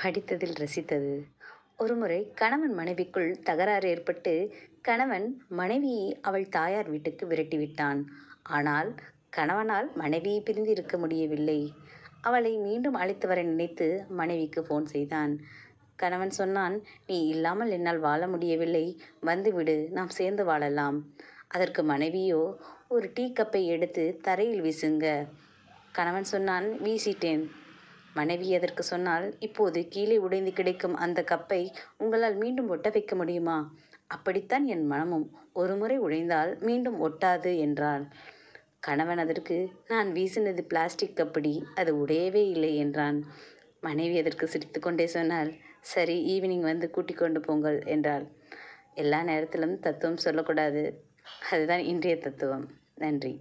படித்ததில் ரசித்தது ஒருமுறை கணவன் மனைவிக்குள் தகராறு ஏற்பட்டு கணவன் மனைவியை அவள் தாயார் வீட்டுக்கு விரட்டிவிட்டான் ஆனால் கணவனால் மனைவியை பிரிந்து இருக்க முடியவில்லை அவளை மீண்டும் அழைத்து வர நினைத்து மனைவிக்கு ஃபோன் செய்தான் கணவன் சொன்னான் நீ இல்லாமல் என்னால் வாழ முடியவில்லை வந்துவிடு நாம் சேர்ந்து வாழலாம் அதற்கு மனைவியோ ஒரு டீ கப்பை எடுத்து தரையில் வீசுங்க கணவன் சொன்னான் வீசிட்டேன் மனைவி அதற்கு சொன்னால் இப்போது கீழே உடைந்து கிடைக்கும் அந்த கப்பை உங்களால் மீண்டும் ஒட்ட வைக்க முடியுமா அப்படித்தான் என் மனமும் ஒருமுறை உடைந்தால் மீண்டும் ஒட்டாது என்றான் கணவன் அதற்கு நான் வீசினது பிளாஸ்டிக் கப்படி அது உடையவே இல்லை என்றான் மனைவி அதற்கு சிரித்து கொண்டே சொன்னால் சரி ஈவினிங் வந்து கூட்டிக் கொண்டு போங்கள் என்றாள் எல்லா நேரத்திலும் தத்துவம் சொல்லக்கூடாது அதுதான் இன்றைய தத்துவம் நன்றி